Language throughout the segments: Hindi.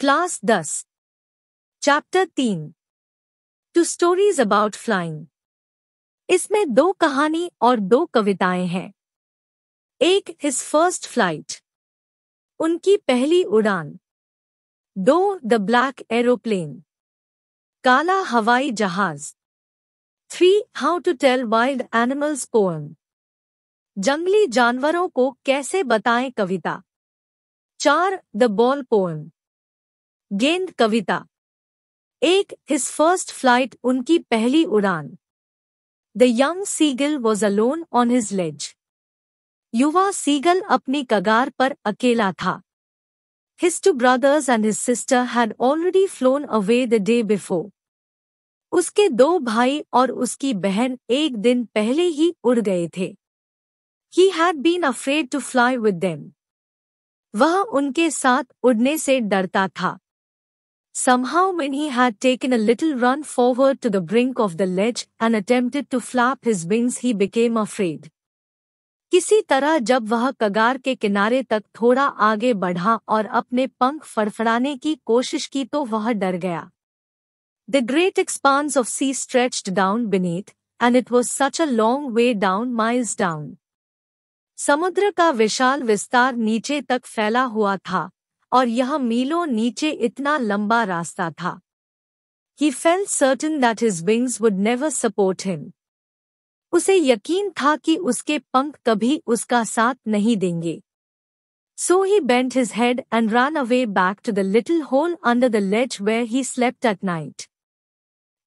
क्लास दस चैप्टर तीन टू स्टोरीज अबाउट फ्लाइंग इसमें दो कहानी और दो कविताएं हैं एक हिज फर्स्ट फ्लाइट उनकी पहली उड़ान दो द ब्लैक एरोप्लेन काला हवाई जहाज three how to tell wild animals poem जंगली जानवरों को कैसे बताएं कविता चार द बॉल पोएम गेंद कविता एक हिज फर्स्ट फ्लाइट उनकी पहली उड़ान the young seagull was alone on his ledge युवा सीगल अपनी कगार पर अकेला था his two brothers and his sister had already flown away the day before उसके दो भाई और उसकी बहन एक दिन पहले ही उड़ गए थे he had been afraid to fly with them वह उनके साथ उड़ने से डरता था Somehow Minnie had taken a little run forward to the brink of the ledge and attempted to flap his wings he became afraid. किसी तरह जब वह कगार के किनारे तक थोड़ा आगे बढ़ा और अपने पंख फड़फड़ाने की कोशिश की तो वह डर गया The great expanse of sea stretched down beneath, and it was such a long way down, miles down. समुद्र का विशाल विस्तार नीचे तक फैला हुआ था और यह मीलों नीचे इतना लंबा रास्ता था he felt certain that his wings would never support him उसे यकीन था कि उसके पंख कभी उसका साथ नहीं देंगे So he bent his head and ran away back to the little hole under the ledge where he slept at night.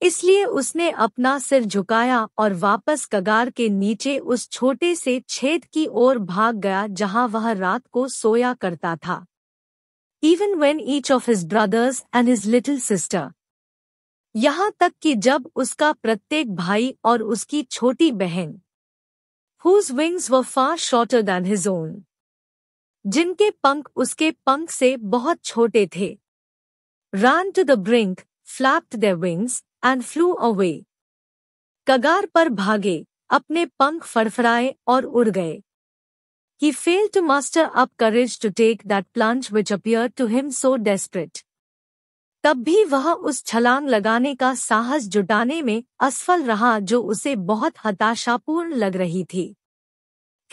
इसलिए उसने अपना सिर झुकाया और वापस कगार के नीचे उस छोटे से छेद की ओर भाग गया जहां वह रात को सोया करता था even when each of his brothers and his little sister. यहाँ तक कि जब उसका प्रत्येक भाई और उसकी छोटी बहन whose wings were far shorter than his own, जिनके पंख उसके पंख से बहुत छोटे थे ran to the brink, flapped their wings, and flew away. कगार पर भागे अपने पंख फड़फड़ाए और उड़ गए He failed to muster up courage to take that plunge which appeared to him so desperate. तब भी वह उस छलांग लगाने का साहस जुटाने में असफल रहा जो उसे बहुत हताशापूर्ण लग रही थी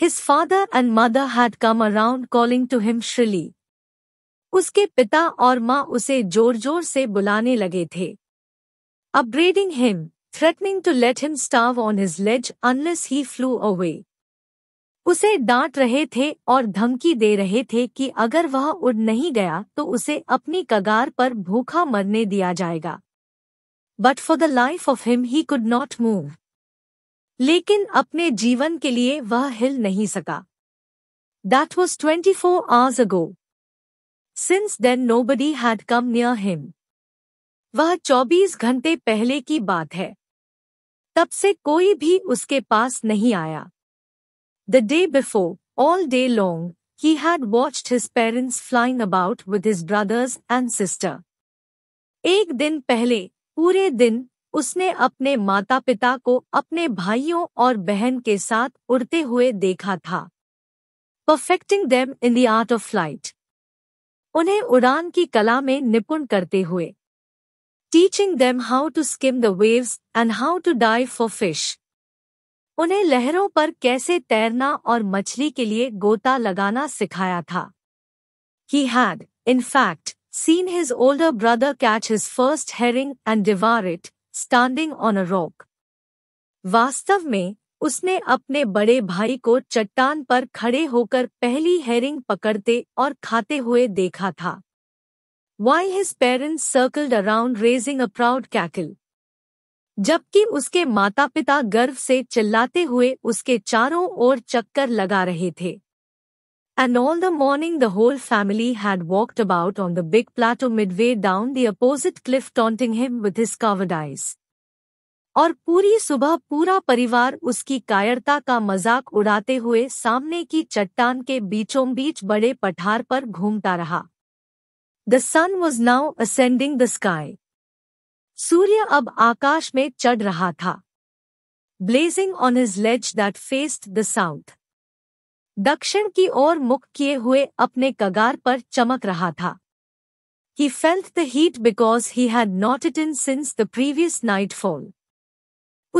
His father and mother had come around calling to him shrilly. उसके पिता और माँ उसे जोर-जोर से बुलाने लगे थे Upbraiding him, threatening to let him starve on his ledge unless he flew away. उसे डांट रहे थे और धमकी दे रहे थे कि अगर वह उड़ नहीं गया तो उसे अपनी कगार पर भूखा मरने दिया जाएगा but for the life of him he could not move लेकिन अपने जीवन के लिए वह हिल नहीं सका that was twenty four hours ago since then body had come near him वह चौबीस घंटे पहले की बात है तब से कोई भी उसके पास नहीं आया The day before, all day long, he had watched his parents flying about with his brothers and sister. एक दिन पहले पूरे दिन उसने अपने माता पिता को अपने भाइयों और बहन के साथ उड़ते हुए देखा था perfecting them in the art of flight उन्हें उड़ान की कला में निपुण करते हुए teaching them how to skim the waves and how to dive for fish उन्हें लहरों पर कैसे तैरना और मछली के लिए गोता लगाना सिखाया था he had in fact seen his older brother catch his first herring and devour it standing on a rock वास्तव में उसने अपने बड़े भाई को चट्टान पर खड़े होकर पहली हेरिंग पकड़ते और खाते हुए देखा था while his parents circled around raising a proud cackle जबकि उसके माता पिता गर्व से चिल्लाते हुए उसके चारों ओर चक्कर लगा रहे थे and all the morning the whole family had walked about on the big plateau midway down the opposite cliff taunting him with his cowardice और पूरी सुबह पूरा परिवार उसकी कायरता का मजाक उड़ाते हुए सामने की चट्टान के बीचों बीच बड़े पठार पर घूमता रहा the sun was now ascending the sky सूर्य अब आकाश में चढ़ रहा था blazing on his ledge that faced the south दक्षिण की ओर मुख किए हुए अपने कगार पर चमक रहा था he felt the heat because he had not eaten since the previous nightfall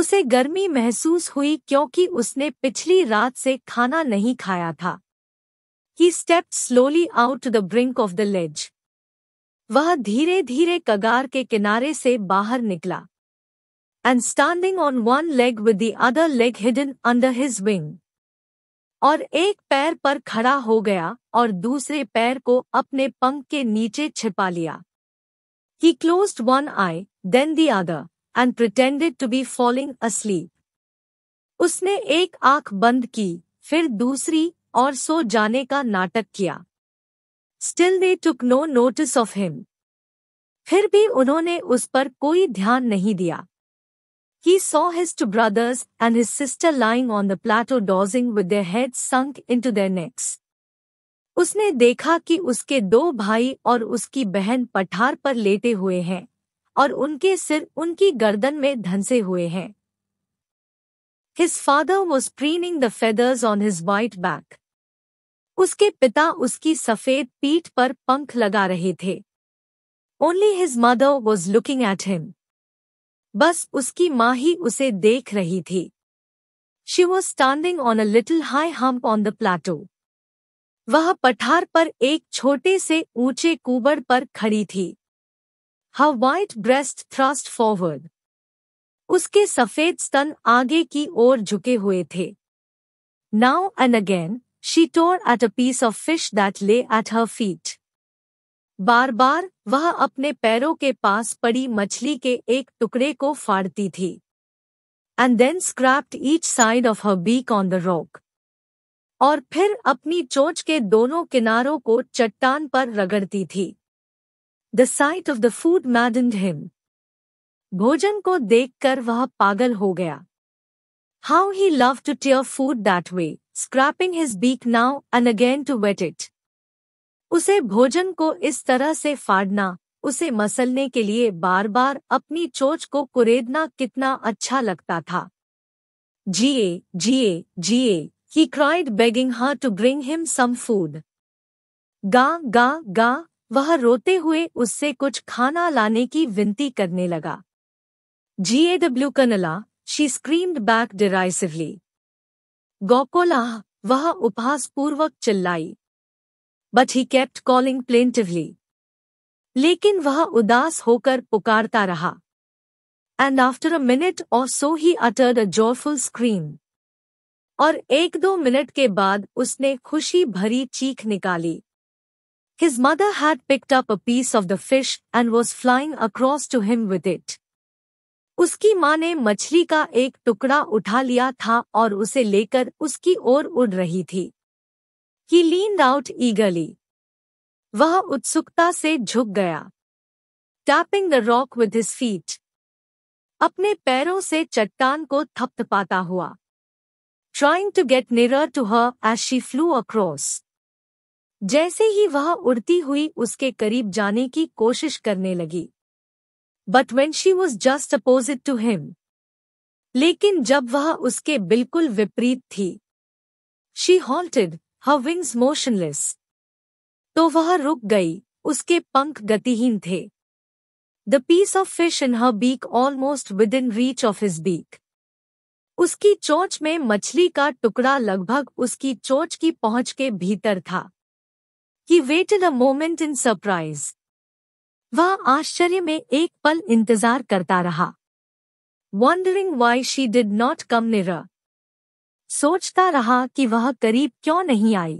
उसे गर्मी महसूस हुई क्योंकि उसने पिछली रात से खाना नहीं खाया था he step slowly out to the brink of the ledge वह धीरे धीरे कगार के किनारे से बाहर निकला and standing on one leg with the other leg hidden under his wing और एक पैर पर खड़ा हो गया और दूसरे पैर को अपने पंख के नीचे छिपा लिया he close one eye then the other and pretended to be falling असली उसने एक आंख बंद की फिर दूसरी और सो जाने का नाटक किया still they took no notice of him फिर भी उन्होंने उस पर कोई ध्यान नहीं दिया He saw his two brothers and his sister lying on the plateau dozing with their heads sunk into their necks. उसने देखा कि उसके दो भाई और उसकी बहन पठार पर लेटे हुए हैं और उनके सिर उनकी गर्दन में धंसे हुए हैं His father was preening the feathers on his white back. उसके पिता उसकी सफेद पीठ पर पंख लगा रहे थे only his mother was looking at him बस उसकी माँ ही उसे देख रही थी she was standing on a little high hump on the plateau वह पठार पर एक छोटे से ऊंचे कुबड़ पर खड़ी थी her white breast thrust forward उसके सफेद स्तन आगे की ओर झुके हुए थे now and again She tore at a piece of fish that lay at her feet. बार बार वह अपने पैरों के पास पड़ी मछली के एक टुकड़े को फाड़ती थी and then scraped each side of her beak on the rock और फिर अपनी चोंच के दोनों किनारों को चट्टान पर रगड़ती थी the sight of the food maddened him भोजन को देखकर वह पागल हो गया how he loved to tear food that way scraping his beak now and again to whet it उसे भोजन को इस तरह से फाड़ना उसे मसलने के लिए बार बार अपनी चोच को कुरेदना कितना अच्छा लगता था जिए जिए जिए he cried begging her to bring him some food ga ga गा वह रोते हुए उससे कुछ खाना लाने की विनती करने लगा जीए द डब्ल्यू कनला शी स्क्रीम्ड बैक डिराइसिवली गौकोला वह उपहास पूर्वक चिल्लाई but he kept calling plaintively लेकिन वह उदास होकर पुकारता रहा and after a minute or so he uttered a joyful scream और एक दो मिनट के बाद उसने खुशी भरी चीख निकाली his mother had picked up a piece of the fish and was flying across to him with it उसकी माँ ने मछली का एक टुकड़ा उठा लिया था और उसे लेकर उसकी ओर उड़ रही थी ही लीन आउट ईगली वह उत्सुकता से झुक गया tapping the rock with his feet अपने पैरों से चट्टान को थपथपाता हुआ trying to get nearer to her as she flew across जैसे ही वह उड़ती हुई उसके करीब जाने की कोशिश करने लगी but when she was just opposite to him लेकिन जब वह उसके बिल्कुल विपरीत थी she halted her wings motionless तो वह रुक गई उसके पंख गतिहीन थे the piece of fish in her beak almost within reach of his beak उसकी चोंच में मछली का टुकड़ा लगभग उसकी चोंच की पहुंच के भीतर था he waited a moment in surprise वह आश्चर्य में एक पल इंतजार करता रहा wondering why she did not come near सोचता रहा कि वह करीब क्यों नहीं आई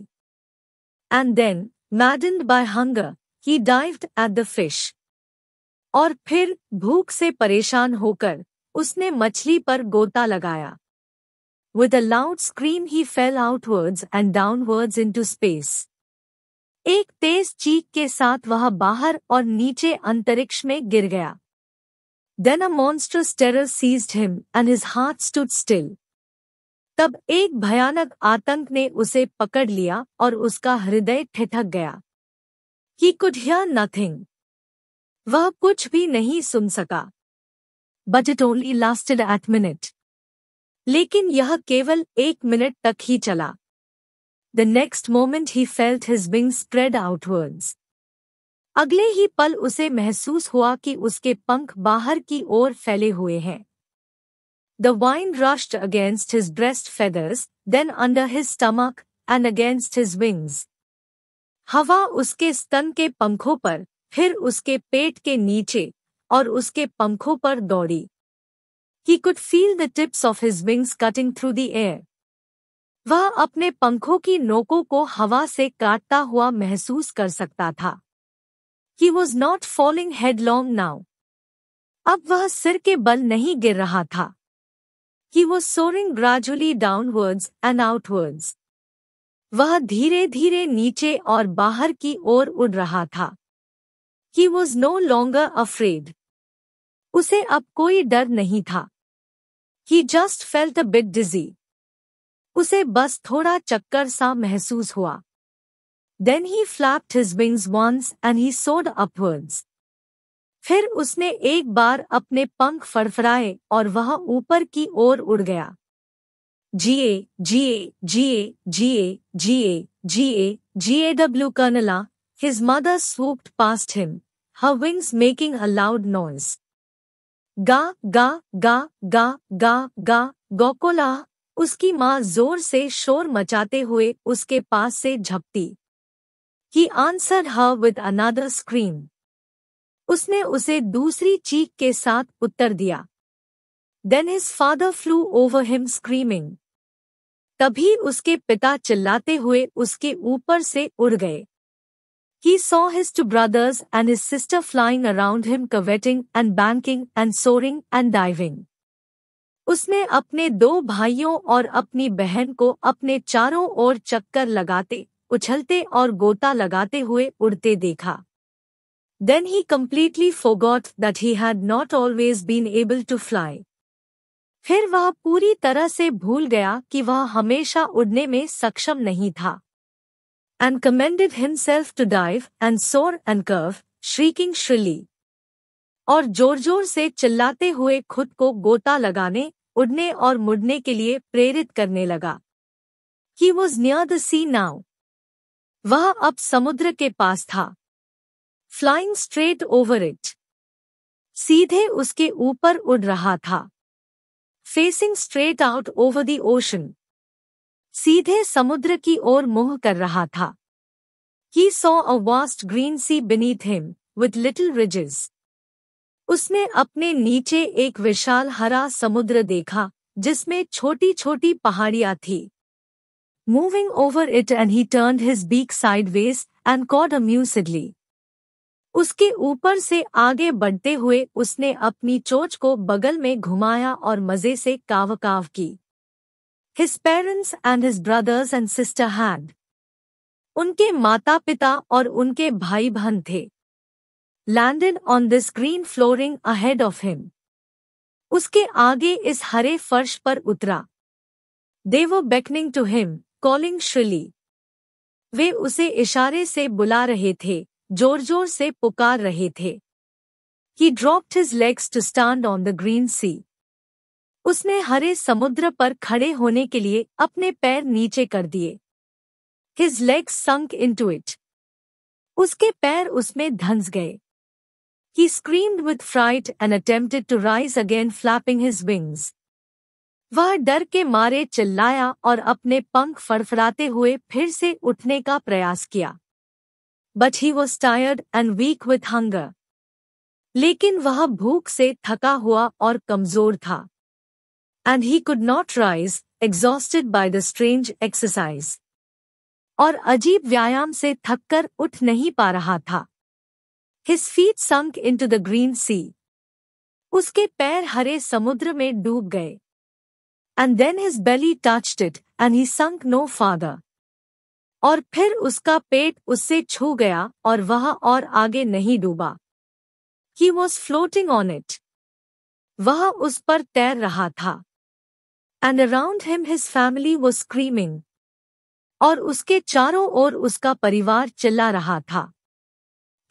and then maddened by hunger he dived at the fish और फिर भूख से परेशान होकर उसने मछली पर गोता लगाया with a loud scream he fell outwards and downwards into space एक तेज चीख के साथ वह बाहर और नीचे अंतरिक्ष में गिर गया then a monstrous terror seized him and his heart stood still तब एक भयानक आतंक ने उसे पकड़ लिया और उसका हृदय ठिठक गया ही कुड हियर नथिंग वह कुछ भी नहीं सुन सका but it only lasted a minute लेकिन यह केवल एक मिनट तक ही चला The next moment he felt his wings spread outwards. अगले ही पल उसे महसूस हुआ कि उसके पंख बाहर की ओर फैले हुए हैं the wind rushed against his breast feathers then under his stomach and against his wings हवा उसके स्तन के पंखों पर फिर उसके पेट के नीचे और उसके पंखों पर दौड़ी he could feel the tips of his wings cutting through the air वह अपने पंखों की नोकों को हवा से काटता हुआ महसूस कर सकता था he was not falling headlong now अब वह सिर के बल नहीं गिर रहा था he was soaring gradually downwards and outwards वह धीरे धीरे नीचे और बाहर की ओर उड़ रहा था he was no longer afraid उसे अब कोई डर नहीं था he just felt a bit dizzy उसे बस थोड़ा चक्कर सा महसूस हुआ then he flapped his wings once and he soared upwards फिर उसने एक बार अपने पंख फड़फड़ाए और वह ऊपर की ओर उड़ गया जिए जिए जिए जिए जिए जिए जिए डब्ल्यू कर्नला his mother swooped past him her wings making a loud noise ga ga ga ga ga गा गोकोला उसकी माँ जोर से शोर मचाते हुए उसके पास से झपटी he answered her with another scream उसने उसे दूसरी चीख के साथ उत्तर दिया then his father flew over him screaming तभी उसके पिता चिल्लाते हुए उसके ऊपर से उड़ गए He saw his two brothers and his sister flying around him, and and banking and soaring and diving. उसने अपने दो भाइयों और अपनी बहन को अपने चारों ओर चक्कर लगाते उछलते और गोता लगाते हुए उड़ते देखा then he completely forgot that he had not always been able to fly फिर वह पूरी तरह से भूल गया कि वह हमेशा उड़ने में सक्षम नहीं था and commanded himself to dive and soar and curve shrieking shrilly और जोर जोर से चिल्लाते हुए खुद को गोता लगाने उड़ने और मुड़ने के लिए प्रेरित करने लगा he was near the sea now वह अब समुद्र के पास था फ्लाइंग स्ट्रेट ओवर इट सीधे उसके ऊपर उड़ रहा था facing straight out over the ocean सीधे समुद्र की ओर मुंह कर रहा था he saw a vast green sea beneath him with little ridges उसने अपने नीचे एक विशाल हरा समुद्र देखा जिसमें छोटी छोटी पहाड़ियां थी moving over it and he turn his beak sideways and cawed amusedly उसके ऊपर से आगे बढ़ते हुए उसने अपनी चोच को बगल में घुमाया और मजे से काव काव की his parents and his brothers and sister had उनके माता पिता और उनके भाई बहन थे landed on this green flooring ahead of him उसके आगे इस हरे फर्श पर उतरा they were beckoning to him calling shrilly वे उसे इशारे से बुला रहे थे जोर जोर से पुकार रहे थे he dropped his legs to stand on the green sea उसने हरे समुद्र पर खड़े होने के लिए अपने पैर नीचे कर दिए his legs sank into it उसके पैर उसमें धंस गए He screamed with fright and attempted to rise again flapping his wings. वह डर के मारे चिल्लाया और अपने पंख फड़फड़ाते हुए फिर से उठने का प्रयास किया but he was tired and weak with hunger लेकिन वह भूख से थका हुआ और कमजोर था and he could not rise exhausted by the strange exercise और अजीब व्यायाम से थककर उठ नहीं पा रहा था his feet sank into the green sea उसके पैर हरे समुद्र में डूब गए and then his belly touched it and he sank no farther और फिर उसका पेट उससे छू गया और वह और आगे नहीं डूबा he was floating on it वह उस पर तैर रहा था and around him his family were screaming और उसके चारों ओर उसका परिवार चिल्ला रहा था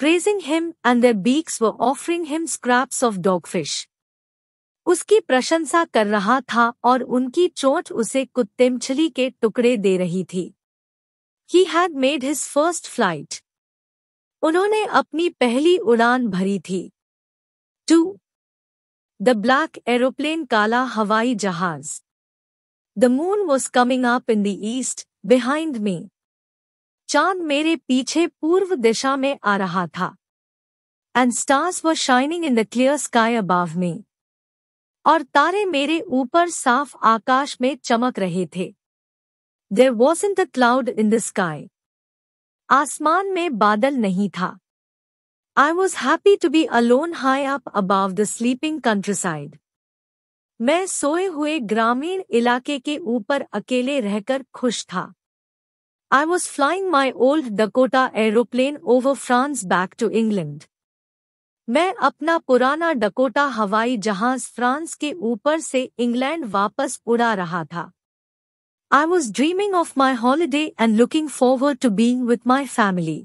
praising him and their beaks were offering him scraps of dogfish. उसकी प्रशंसा कर रहा था और उनकी चोट उसे कुत्ते मछली के टुकड़े दे रही थी he had made his first flight उन्होंने अपनी पहली उड़ान भरी थी टू द ब्लैक एरोप्लेन काला हवाई जहाज the moon was coming up in the east behind me चांद मेरे पीछे पूर्व दिशा में आ रहा था and stars were shining in the clear sky above में और तारे मेरे ऊपर साफ आकाश में चमक रहे थे there was in the cloud in the sky आसमान में बादल नहीं था I was happy to be alone high up above the sleeping countryside मैं सोए हुए ग्रामीण इलाके के ऊपर अकेले रहकर खुश था I was flying my old Dakota aeroplane over France back to England. मैं अपना पुराना डकोटा हवाई जहाज फ्रांस के ऊपर से इंग्लैंड वापस उड़ा रहा था I was dreaming of my holiday and looking forward to being with my family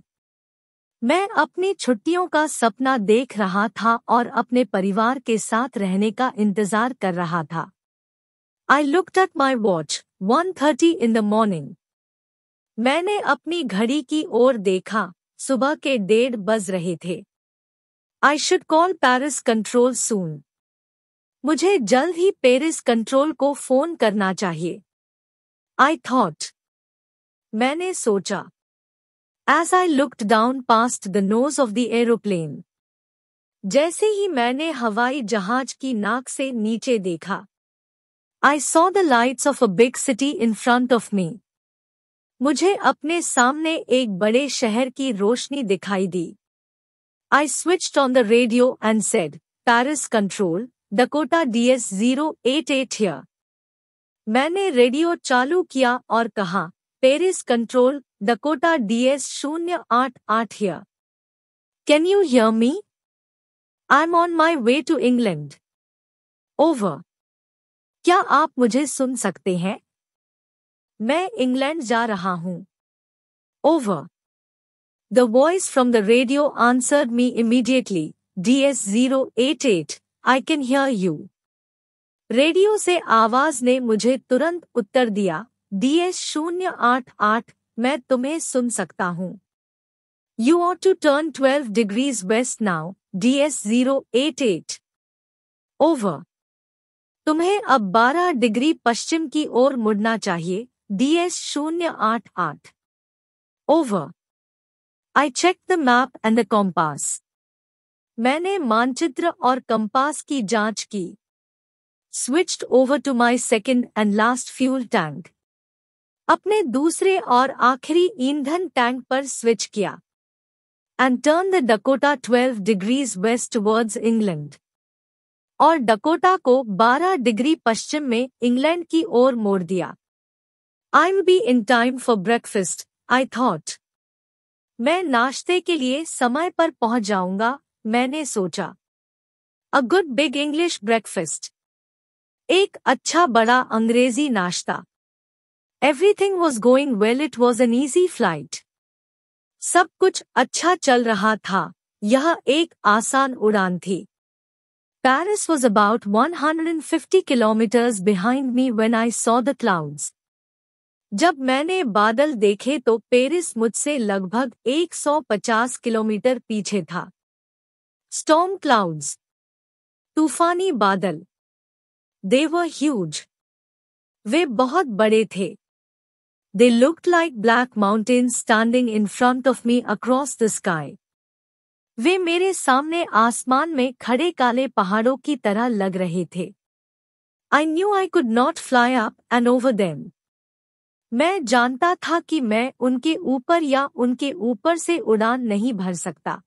मैं अपनी छुट्टियों का सपना देख रहा था और अपने परिवार के साथ रहने का इंतजार कर रहा था I looked at my watch one thirty in the morning मैंने अपनी घड़ी की ओर देखा सुबह के डेढ़ बज रहे थे I should call Paris control soon मुझे जल्द ही पेरिस कंट्रोल को फोन करना चाहिए आई थॉट मैंने सोचा as I looked down past the nose of the aeroplane जैसे ही मैंने हवाई जहाज की नाक से नीचे देखा I saw the lights of a big city in front of me मुझे अपने सामने एक बड़े शहर की रोशनी दिखाई दी I switched on the radio and said Paris control Dakota DS zero eight eight here मैंने रेडियो चालू किया और कहा पेरिस कंट्रोल डकोटा डीएस शून्य आठ आठ here can you hear me I am on my way to England over क्या आप मुझे सुन सकते हैं मैं इंग्लैंड जा रहा हूं over the voice from the radio answered me immediately D S zero eight eight I can hear you radio से आवाज ने मुझे तुरंत उत्तर दिया डी एस शून्य आठ आठ मैं तुम्हें सुन सकता हूँ you ought to turn twelve degrees west now D S zero eight eight over तुम्हें अब बारह डिग्री पश्चिम की ओर मुड़ना चाहिए DS शून्य आठ आठ Over. I checked the map and the compass. मैंने मानचित्र और कंपास की जांच की switched over to my second and last fuel tank अपने दूसरे और आखिरी ईंधन टैंक पर स्विच किया and turn the Dakota 12 degrees west towards England और डकोटा को 12 डिग्री पश्चिम में इंग्लैंड की ओर मोड़ दिया I'll be in time for breakfast, I thought. मैं नाश्ते के लिए समय पर पहुंच जाऊंगा मैंने सोचा a good big English breakfast एक अच्छा बड़ा अंग्रेजी नाश्ता everything was going well it was an easy flight सब कुछ अच्छा चल रहा था यह एक आसान उड़ान थी Paris was about 150 kilometers behind me when I saw the clouds. जब मैंने बादल देखे तो पेरिस मुझसे लगभग 150 किलोमीटर पीछे था स्टॉम क्लाउड्स तूफानी बादल व ह्यूज वे बहुत बड़े थे they look like black mountain standing in front of me across the sky वे मेरे सामने आसमान में खड़े काले पहाड़ों की तरह लग रहे थे I knew I could not fly up and over them मैं जानता था कि मैं उनके ऊपर या उनके ऊपर से उड़ान नहीं भर सकता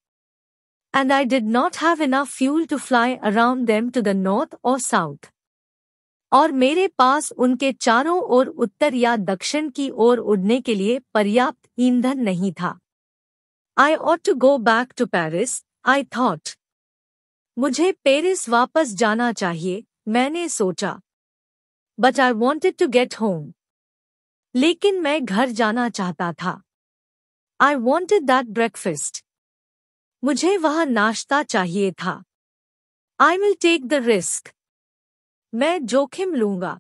and I did not have enough fuel to fly around them to the north or south और मेरे पास उनके चारों ओर उत्तर या दक्षिण की ओर उड़ने के लिए पर्याप्त ईंधन नहीं था I ought to go back to Paris I thought मुझे पेरिस वापस जाना चाहिए मैंने सोचा but I wanted to get home लेकिन मैं घर जाना चाहता था आई वॉन्टेड दैट ब्रेकफेस्ट मुझे वह नाश्ता चाहिए था I will take the risk मैं जोखिम लूंगा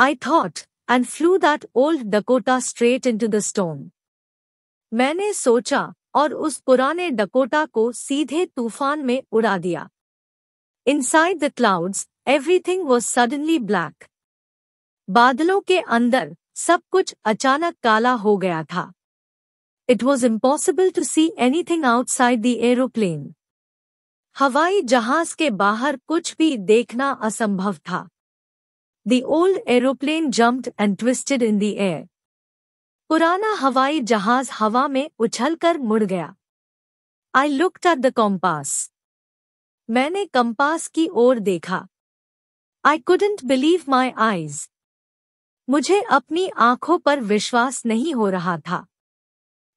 I thought and flew that old Dakota straight into the storm मैंने सोचा और उस पुराने डकोटा को सीधे तूफान में उड़ा दिया inside the clouds everything was suddenly black बादलों के अंदर सब कुछ अचानक काला हो गया था it was impossible to see anything outside the aeroplane हवाई जहाज के बाहर कुछ भी देखना असंभव था the old aeroplane jumped and twisted in the air पुराना हवाई जहाज हवा में उछलकर मुड़ गया I looked at the compass मैंने कंपास की ओर देखा I couldn't believe my eyes मुझे अपनी आंखों पर विश्वास नहीं हो रहा था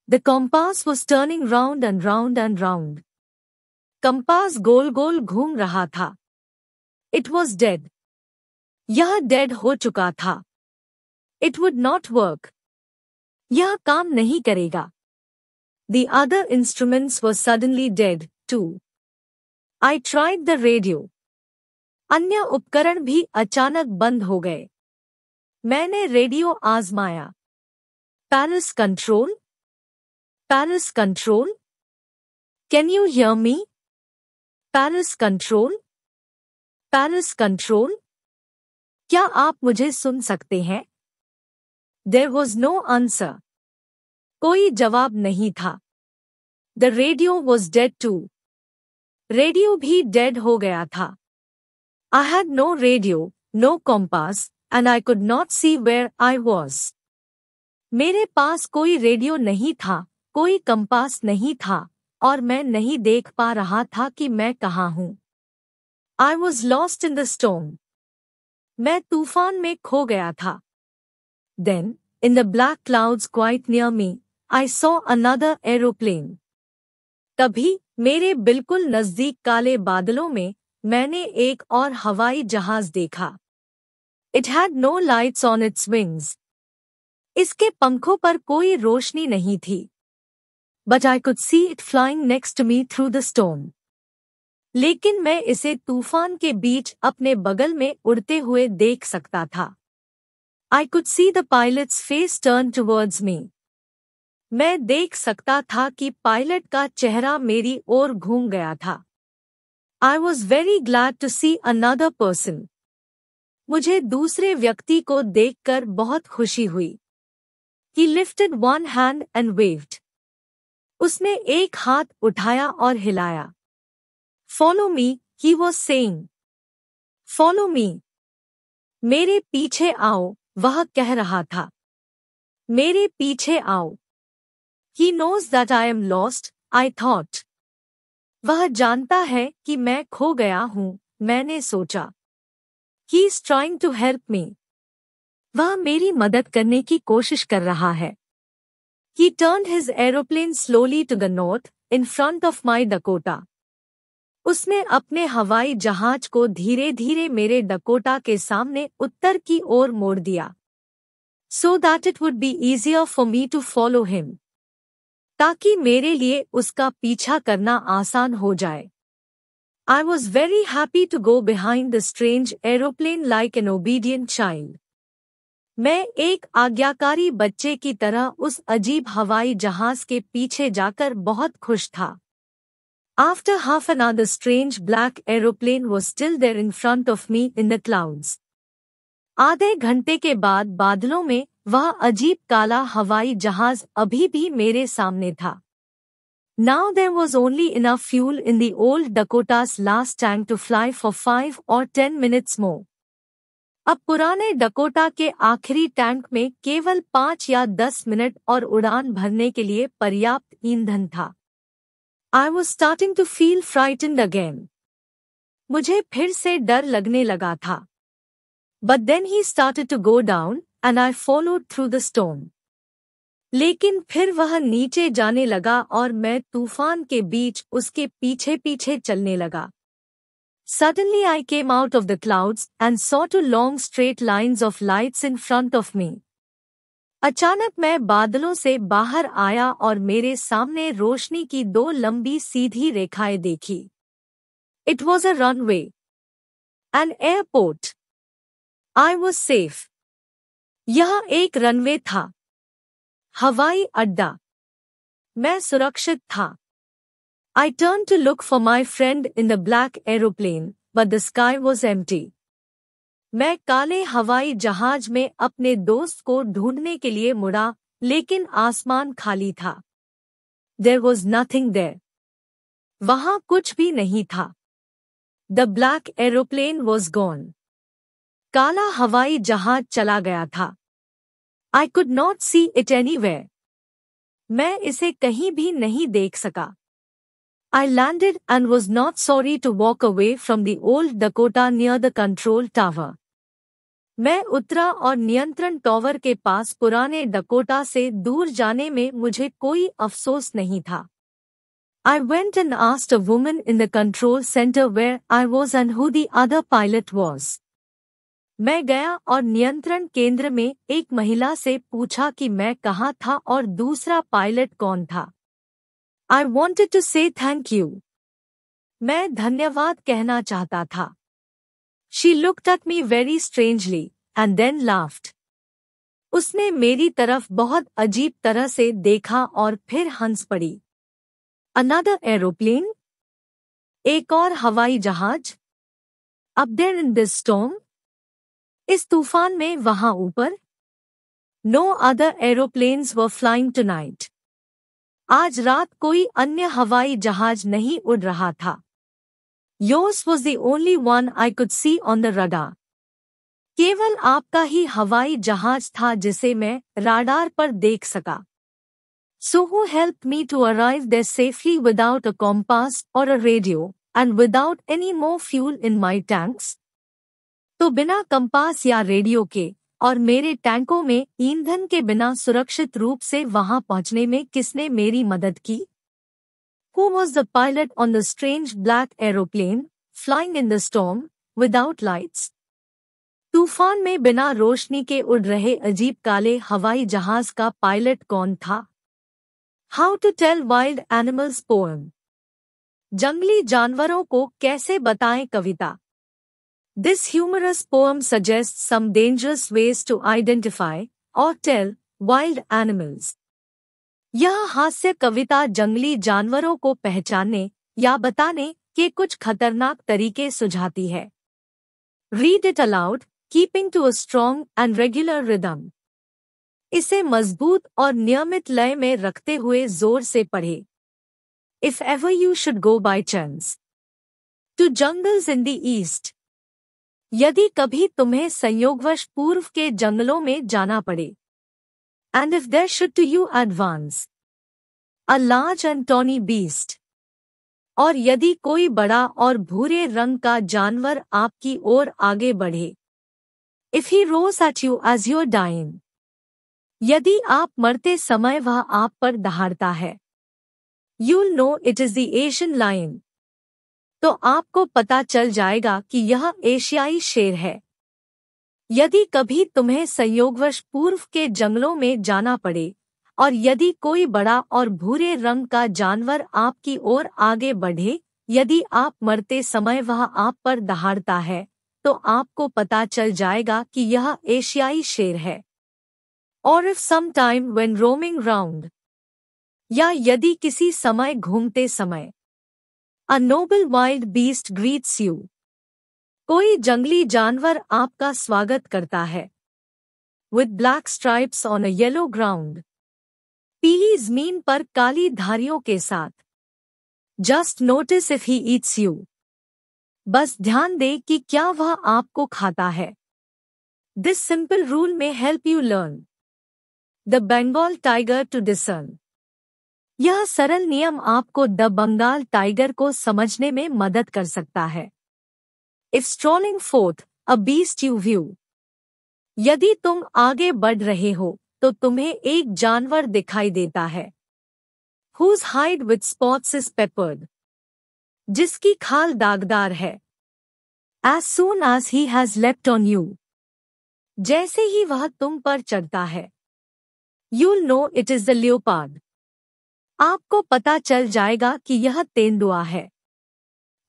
the compass was turning round and round and round compass गोल गोल घूम रहा था इट वॉज डेड यह डेड हो चुका था इट वुड नॉट वर्क यह काम नहीं करेगा the other instruments was suddenly dead too I tried the radio अन्य उपकरण भी अचानक बंद हो गए मैंने रेडियो आजमाया Paris control Paris control can you hear me Paris control Paris control क्या आप मुझे सुन सकते हैं देर वॉज नो आंसर कोई जवाब नहीं था the radio was dead too radio भी डेड हो गया था I had no radio no compass and I could not see where I was मेरे पास कोई रेडियो नहीं था कोई कंपास नहीं था और मैं नहीं देख पा रहा था कि मैं कहाँ हूँ I was lost in the storm मैं तूफान में खो गया था then in the black clouds quite near me I saw another aeroplane तभी मेरे बिल्कुल नजदीक काले बादलों में मैंने एक और हवाई जहाज देखा it had no lights on its wings इसके पंखों पर कोई रोशनी नहीं थी but I could see it flying next me through the storm लेकिन मैं इसे तूफान के बीच अपने बगल में उड़ते हुए देख सकता था I could see the pilot's face turn towards me मैं देख सकता था कि पायलट का चेहरा मेरी ओर घूम गया था I was very glad to see another person मुझे दूसरे व्यक्ति को देखकर बहुत खुशी हुई he lifted one hand and waved उसने एक हाथ उठाया और हिलाया follow me he was saying follow me मेरे पीछे आओ वह कह रहा था मेरे पीछे आओ he knows that I am lost I thought वह जानता है कि मैं खो गया हूं मैंने सोचा he is trying to help me वह मेरी मदद करने की कोशिश कर रहा है he turn his aeroplane slowly to the north in front of my Dakota उसने अपने हवाई जहाज को धीरे धीरे मेरे डकोटा के सामने उत्तर की ओर मोड़ दिया so that it would be easier for me to follow him ताकि मेरे लिए उसका पीछा करना आसान हो जाए I was very happy to go behind the strange aeroplane like an obedient child. मैं एक आज्ञाकारी बच्चे की तरह उस अजीब हवाई जहाज के पीछे जाकर बहुत खुश था after half an hour the strange black aeroplane was still there in front of me in the clouds आधे घंटे के बाद बादलों में वह अजीब काला हवाई जहाज अभी भी मेरे सामने था Now there was only enough fuel in the old Dakota's last tank to fly for five or ten minutes more. अब पुराने डकोटा के आखिरी टैंक में केवल पाँच या दस मिनट और उड़ान भरने के लिए पर्याप्त ईंधन था I was starting to feel frightened again मुझे फिर से डर लगने लगा था but then he started to go down and I followed through the storm लेकिन फिर वह नीचे जाने लगा और मैं तूफान के बीच उसके पीछे पीछे चलने लगा Suddenly I came out of the clouds and saw two long straight lines of lights in front of me. अचानक मैं बादलों से बाहर आया और मेरे सामने रोशनी की दो लंबी सीधी रेखाएं देखी it was a runway an airport I was safe यह एक रनवे था हवाई अड्डा मैं सुरक्षित था I turn to look for my friend in the black aeroplane but the sky was empty. मैं काले हवाई जहाज में अपने दोस्त को ढूंढने के लिए मुड़ा लेकिन आसमान खाली था देर वॉज नथिंग देर वहां कुछ भी नहीं था the black aeroplane was gone काला हवाई जहाज चला गया था I could not see it any way मैं इसे कहीं भी नहीं देख सका I landed and was not sorry to walk away from the old Dakota near the control tower मैं उतरा और नियंत्रण टॉवर के पास पुराने डकोटा से दूर जाने में मुझे कोई अफसोस नहीं था I went and asked a woman in the control centre where I was and who the other pilot was मैं गया और नियंत्रण केंद्र में एक महिला से पूछा कि मैं कहाँ था और दूसरा पायलट कौन था I wanted to say thank you मैं धन्यवाद कहना चाहता था she looked at me very strangely and then laughed उसने मेरी तरफ बहुत अजीब तरह से देखा और फिर हंस पड़ी अनादर एरोप्लेन एक और हवाई जहाज अब देर इन दिस स्टोम इस तूफान में वहां ऊपर no other aeroplanes were flying tonight आज रात कोई अन्य हवाई जहाज नहीं उड़ रहा था yours was the only one I could see on the radar केवल आपका ही हवाई जहाज था जिसे मैं राडार पर देख सका so who help me to arrive the safely without a compass और a radio and without any more fuel in my tanks तो बिना कंपास या रेडियो के और मेरे टैंकों में ईंधन के बिना सुरक्षित रूप से वहां पहुंचने में किसने मेरी मदद की who was the pilot on the strange black aeroplane flying in the storm without lights तूफान में बिना रोशनी के उड़ रहे अजीब काले हवाई जहाज का पायलट कौन था how to tell wild animals poem जंगली जानवरों को कैसे बताएं कविता This humorous poem suggests some dangerous ways to identify or tell wild animals. यह हास्य कविता जंगली जानवरों को पहचानने या बताने के कुछ खतरनाक तरीके सुझाती है read it aloud keeping to a strong and regular rhythm इसे मजबूत और नियमित लय में रखते हुए जोर से पढ़े if ever you should go by chance to jungles in the east यदि कभी तुम्हें संयोगवश पूर्व के जंगलों में जाना पड़े and if there should to you advance a large and tawny beast और यदि कोई बड़ा और भूरे रंग का जानवर आपकी ओर आगे बढ़े if he roars at you as you're dying यदि आप मरते समय वह आप पर दहाड़ता है you'll know it is the Asian lion तो आपको पता चल जाएगा कि यह एशियाई शेर है यदि कभी तुम्हें संयोगवश पूर्व के जंगलों में जाना पड़े और यदि कोई बड़ा और भूरे रंग का जानवर आपकी ओर आगे बढ़े यदि आप मरते समय वह आप पर दहाड़ता है तो आपको पता चल जाएगा कि यह एशियाई शेर है और if sometime when roaming round या यदि किसी समय घूमते समय a noble wild beast greets you कोई जंगली जानवर आपका स्वागत करता है with black stripes on a yellow ground पीली जमीन पर काली धारियों के साथ just notice if he eats you बस ध्यान दे कि क्या वह आपको खाता है this simple rule may help you learn the Bengal tiger to discern यह सरल नियम आपको द बंगाल टाइगर को समझने में मदद कर सकता है if strolling forth a beast you view यदि तुम आगे बढ़ रहे हो तो तुम्हें एक जानवर दिखाई देता है whose hide with spots is peppered जिसकी खाल दागदार है as soon as he has left on you जैसे ही वह तुम पर चढ़ता है you'll know it is the leopard आपको पता चल जाएगा कि यह तेंदुआ है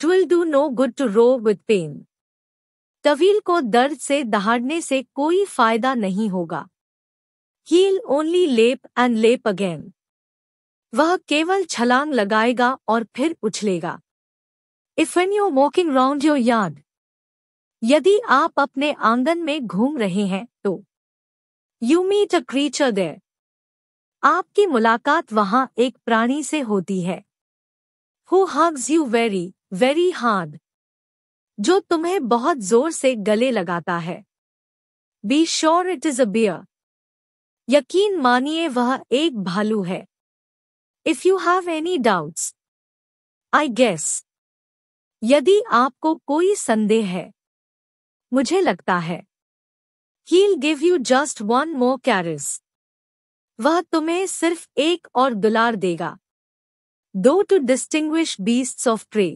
twill do no good to row with pen टवील को दर्द से दहाड़ने से कोई फायदा नहीं होगा हील ओनली लेप एंड लेप अगेन वह केवल छलांग लगाएगा और फिर उछलेगा if when you walking round your yard यदि आप अपने आंगन में घूम रहे हैं तो you meet a creature there आपकी मुलाकात वहाँ एक प्राणी से होती है who hugs you very very hard जो तुम्हें बहुत जोर से गले लगाता है be sure it is a bear यकीन मानिए वह एक भालू है if you have any doubts I guess यदि आपको कोई संदेह है मुझे लगता है he give you just one more caress वह तुम्हें सिर्फ एक और दुलार देगा though to distinguish beast of prey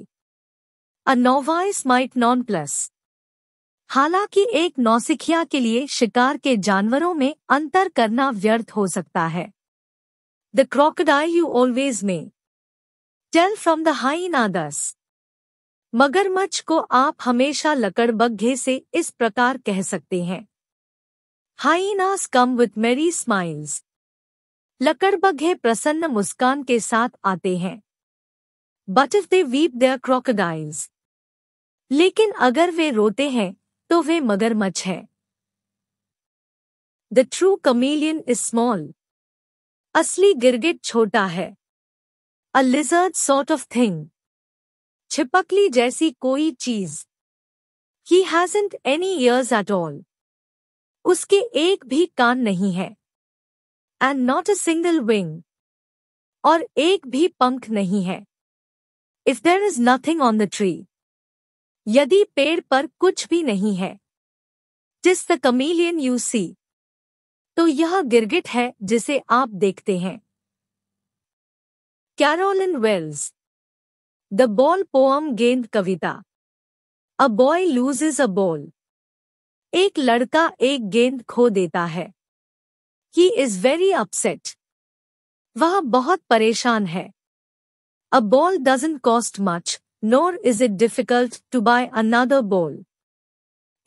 a novice might nonplus हालांकि एक नौसिखिया के लिए शिकार के जानवरों में अंतर करना व्यर्थ हो सकता है the crocodile you always may tell from the हाई नादस मगरमच्छ को आप हमेशा लकड़बग्घे से इस प्रकार कह सकते हैं hyenas come with merry smiles लकड़बग्घे प्रसन्न मुस्कान के साथ आते हैं but if they weep they're crocodiles लेकिन अगर वे रोते हैं तो वे मगरमच्छ है the true chameleon is small असली गिरगिट छोटा है a lizard sort of thing छिपकली जैसी कोई चीज he hasn't any ears at all उसके एक भी कान नहीं है and not a single wing और एक भी पंख नहीं है if there is nothing on the tree यदि पेड़ पर कुछ भी नहीं है जिस द कमीलियन यू सी तो यह गिरगिट है जिसे आप देखते हैं Caroline Wells the ball poem गेंद कविता a boy lose is a ball एक लड़का एक गेंद खो देता है ही इज वेरी अपसेट वह बहुत परेशान है a ball doesn't cost much nor is it difficult to buy another ball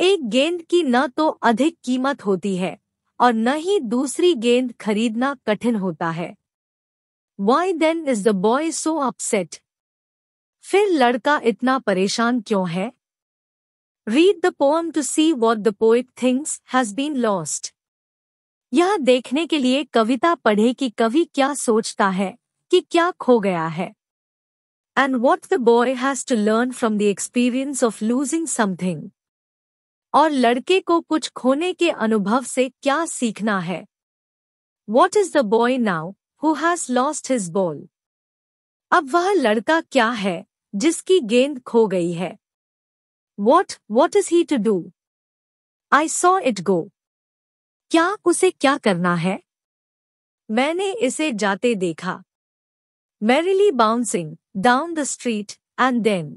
एक गेंद की न तो अधिक कीमत होती है और न ही दूसरी गेंद खरीदना कठिन होता है why then is the boy so upset फिर लड़का इतना परेशान क्यों है read the poem to see what the poet thinks has been lost यह देखने के लिए कविता पढ़े कि कवि क्या सोचता है कि क्या खो गया है and what the boy has to learn from the experience of losing something और लड़के को कुछ खोने के अनुभव से क्या सीखना है what is the boy now who has lost his ball अब वह लड़का क्या है जिसकी गेंद खो गई है what what is he to do I saw it go क्या उसे क्या करना है मैंने इसे जाते देखा merrily bouncing down the street and then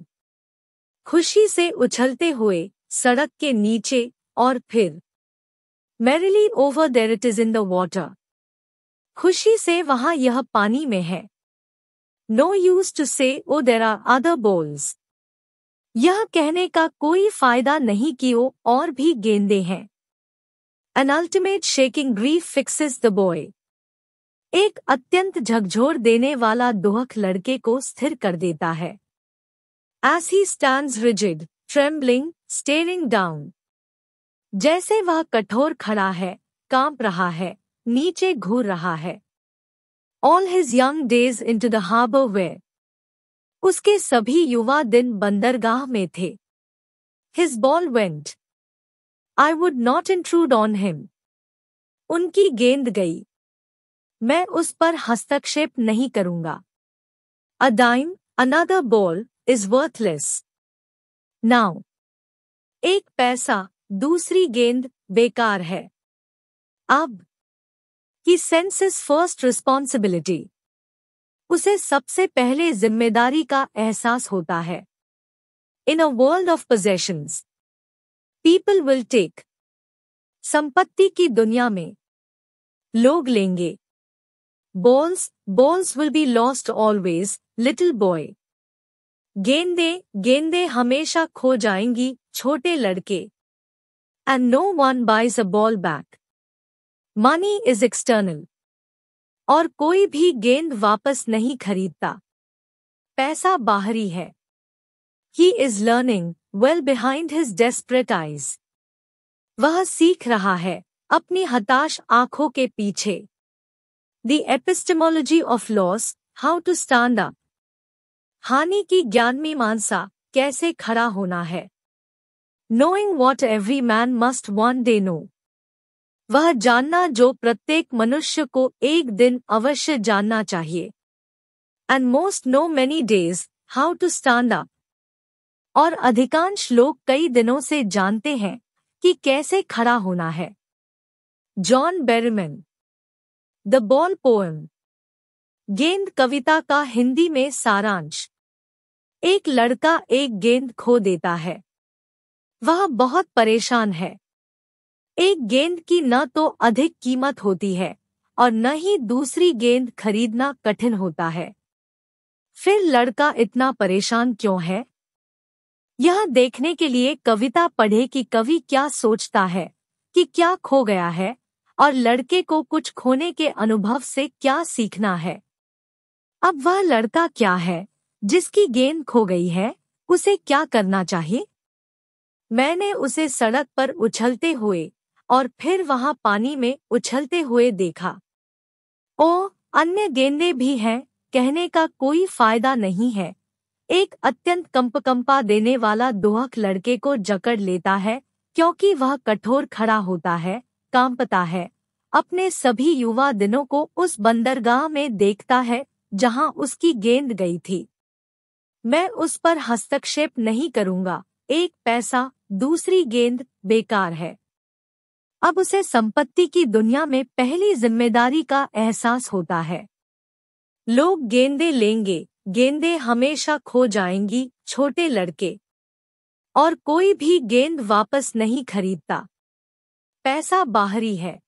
खुशी से उछलते हुए सड़क के नीचे और फिर merrily over there it is in the water खुशी से वहां यह पानी में है no use to say oh there are other balls यह कहने का कोई फायदा नहीं कि वो और भी गेंदे हैं an ultimate shaking grief fixes the boy एक अत्यंत झकझोर देने वाला दोहक लड़के को स्थिर कर देता है as he stand rigid trembling staring down जैसे वह कठोर खड़ा है कांप रहा है नीचे घूर रहा है all his young days into the हाब वे उसके सभी युवा दिन बंदरगाह में थे his ball went I would not intrude on him उनकी गेंद गई मैं उस पर हस्तक्षेप नहीं करूंगा a dime another ball is worthless now एक पैसा दूसरी गेंद बेकार है अब की सेंस इज फर्स्ट रिस्पॉन्सिबिलिटी उसे सबसे पहले जिम्मेदारी का एहसास होता है in a world of possessions people will take संपत्ति की दुनिया में लोग लेंगे balls balls will be lost always little boy गेंदे गेंदे हमेशा खो जाएंगी छोटे लड़के and no one buys a ball back money is external और कोई भी गेंद वापस नहीं खरीदता पैसा बाहरी है he is learning well behind his desperate eyes. वह सीख रहा है अपनी हताश आंखों के पीछे the epistemology of loss how to stand up हानि की ज्ञान मानसा कैसे खड़ा होना है knowing what every man must one day know वह जानना जो प्रत्येक मनुष्य को एक दिन अवश्य जानना चाहिए and most know many days how to stand up और अधिकांश लोग कई दिनों से जानते हैं कि कैसे खड़ा होना है John Berryman the ball poem गेंद कविता का हिंदी में सारांश एक लड़का एक गेंद खो देता है वह बहुत परेशान है एक गेंद की न तो अधिक कीमत होती है और न ही दूसरी गेंद खरीदना कठिन होता है फिर लड़का इतना परेशान क्यों है यह देखने के लिए कविता पढ़े कि कवि क्या सोचता है कि क्या खो गया है और लड़के को कुछ खोने के अनुभव से क्या सीखना है अब वह लड़का क्या है जिसकी गेंद खो गई है उसे क्या करना चाहिए मैंने उसे सड़क पर उछलते हुए और फिर वहां पानी में उछलते हुए देखा ओ अन्य गेंदे भी हैं कहने का कोई फायदा नहीं है एक अत्यंत कंपकंपा देने वाला दोहक लड़के को जकड़ लेता है क्योंकि वह कठोर खड़ा होता है कांपता है अपने सभी युवा दिनों को उस बंदरगाह में देखता है जहां उसकी गेंद गई थी मैं उस पर हस्तक्षेप नहीं करूंगा एक पैसा दूसरी गेंद बेकार है अब उसे संपत्ति की दुनिया में पहली जिम्मेदारी का एहसास होता है लोग गेंदे लेंगे गेंदें हमेशा खो जाएंगी छोटे लड़के और कोई भी गेंद वापस नहीं खरीदता पैसा बाहरी है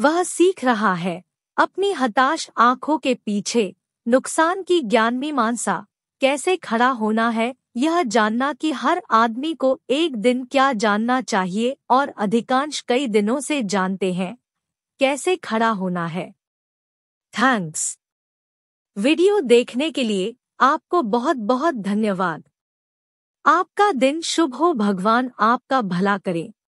वह सीख रहा है अपनी हताश आंखों के पीछे नुकसान की ज्ञान मानसा कैसे खड़ा होना है यह जानना कि हर आदमी को एक दिन क्या जानना चाहिए और अधिकांश कई दिनों से जानते हैं कैसे खड़ा होना है थैंक्स वीडियो देखने के लिए आपको बहुत बहुत धन्यवाद आपका दिन शुभ हो भगवान आपका भला करें